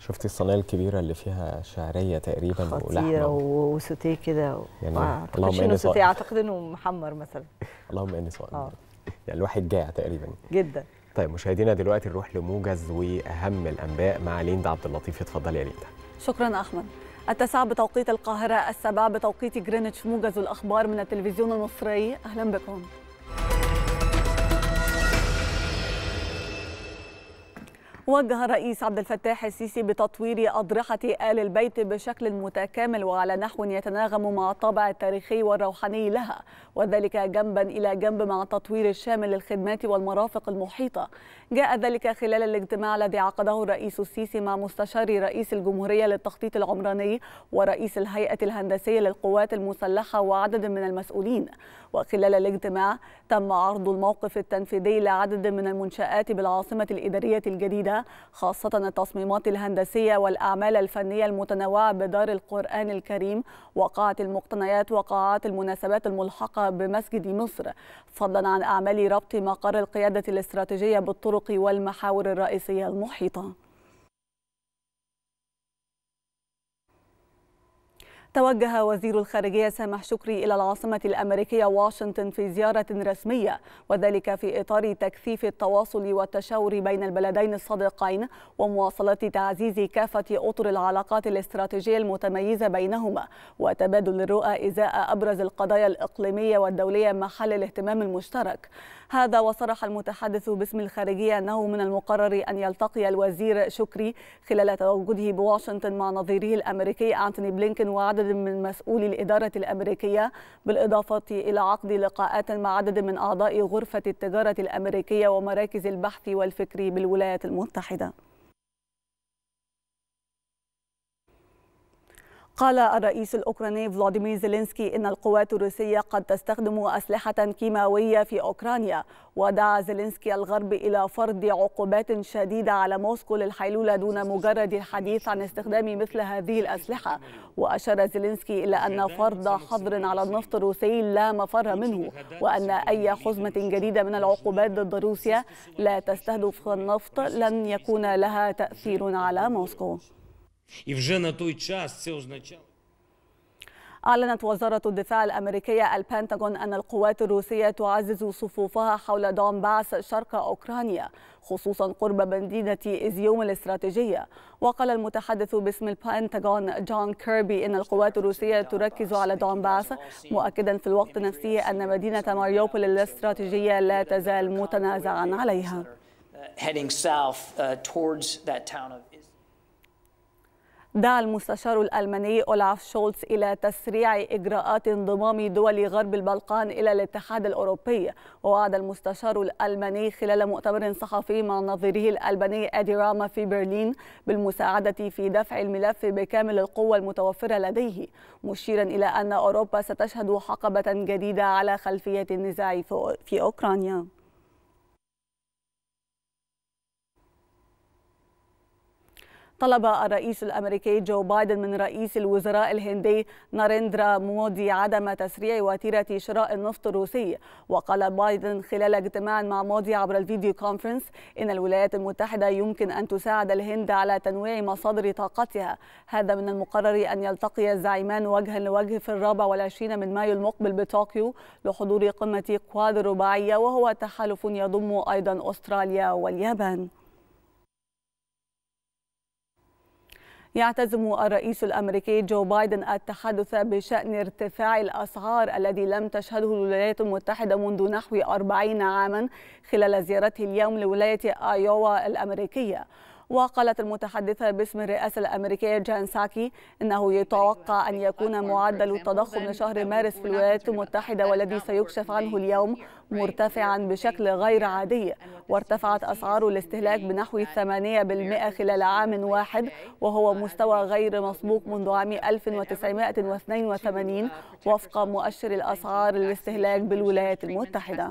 شفتي الصينيه الكبيره اللي فيها شعريه تقريبا ولحمه وسوتيه كده يعني اللهم اني انه سوتيه اعتقد انه محمر مثلا اللهم اني سؤال آه. يعني الواحد جاع تقريبا جدا طيب مشاهدينا دلوقتي نروح لموجز واهم الانباء مع ليندا عبد اللطيف اتفضلي يا ليندا شكرا احمد التسعة بتوقيت القاهرة السبع بتوقيت جرينتش موجز الأخبار من التلفزيون المصري أهلا بكم وجه الرئيس عبد الفتاح السيسي بتطوير أضرحة آل البيت بشكل متكامل وعلى نحو يتناغم مع الطابع التاريخي والروحاني لها وذلك جنبا إلى جنب مع التطوير الشامل للخدمات والمرافق المحيطة جاء ذلك خلال الاجتماع الذي عقده الرئيس السيسي مع مستشار رئيس الجمهورية للتخطيط العمراني ورئيس الهيئة الهندسية للقوات المسلحة وعدد من المسؤولين وخلال الاجتماع تم عرض الموقف التنفيذي لعدد من المنشآت بالعاصمة الإدارية الجديدة خاصة التصميمات الهندسية والأعمال الفنية المتنوعة بدار القرآن الكريم وقاعة المقتنيات وقاعات المناسبات الملحقة بمسجد مصر فضلا عن أعمال ربط مقر القيادة الاستراتيجية بالطرق والمحاور الرئيسية المحيطة توجه وزير الخارجية سامح شكري إلى العاصمة الأمريكية واشنطن في زيارة رسمية وذلك في إطار تكثيف التواصل والتشاور بين البلدين الصديقين ومواصلة تعزيز كافة أطر العلاقات الاستراتيجية المتميزة بينهما وتبادل الرؤى إزاء أبرز القضايا الإقليمية والدولية محل الاهتمام المشترك هذا وصرح المتحدث باسم الخارجية أنه من المقرر أن يلتقي الوزير شكري خلال تواجده بواشنطن مع نظيره الأمريكي أنتوني بلينكن وعدد عدد من مسؤولي الإدارة الأمريكية بالإضافة إلى عقد لقاءات مع عدد من أعضاء غرفة التجارة الأمريكية ومراكز البحث والفكر بالولايات المتحدة قال الرئيس الأوكراني فلاديمير زيلينسكي إن القوات الروسية قد تستخدم أسلحة كيماوية في أوكرانيا ودعا زيلينسكي الغرب إلى فرض عقوبات شديدة على موسكو للحيلولة دون مجرد الحديث عن استخدام مثل هذه الأسلحة وأشار زيلينسكي إلى أن فرض حظر على النفط الروسي لا مفر منه وأن أي حزمة جديدة من العقوبات ضد روسيا لا تستهدف النفط لن يكون لها تأثير على موسكو на той час означало. أعلنت وزارة الدفاع الأمريكية البنتاغون أن القوات الروسية تعزز صفوفها حول دونباس شرق أوكرانيا خصوصا قرب مدينة إزيوم الاستراتيجية وقال المتحدث باسم البنتاغون جون كيربي إن القوات الروسية تركز على دونباس مؤكدا في الوقت نفسه أن مدينة ماريوبول الاستراتيجية لا تزال متنازعا عليها. Uh, دعا المستشار الألماني أولاف شولتز إلى تسريع إجراءات انضمام دول غرب البلقان إلى الاتحاد الأوروبي ووعد المستشار الألماني خلال مؤتمر صحفي مع نظيره الألباني أدي راما في برلين بالمساعدة في دفع الملف بكامل القوة المتوفرة لديه مشيرا إلى أن أوروبا ستشهد حقبة جديدة على خلفية النزاع في أوكرانيا طلب الرئيس الامريكي جو بايدن من رئيس الوزراء الهندي ناريندرا مودي عدم تسريع وتيره شراء النفط الروسي وقال بايدن خلال اجتماع مع مودي عبر الفيديو كونفرنس ان الولايات المتحده يمكن ان تساعد الهند على تنويع مصادر طاقتها هذا من المقرر ان يلتقي الزعيمان وجها لوجه في الرابع والعشرين من مايو المقبل بطوكيو لحضور قمه كواد الرباعيه وهو تحالف يضم ايضا استراليا واليابان يعتزم الرئيس الأمريكي جو بايدن التحدث بشأن ارتفاع الأسعار الذي لم تشهده الولايات المتحدة منذ نحو 40 عاما خلال زيارته اليوم لولاية ايوا الأمريكية وقالت المتحدثة باسم الرئاسة الأمريكية جان ساكي أنه يتوقع أن يكون معدل التضخم لشهر مارس في الولايات المتحدة والذي سيكشف عنه اليوم مرتفعا بشكل غير عادي وارتفعت أسعار الاستهلاك بنحو 8% خلال عام واحد وهو مستوى غير مسبوق منذ عام 1982 وفق مؤشر الأسعار الاستهلاك بالولايات المتحدة.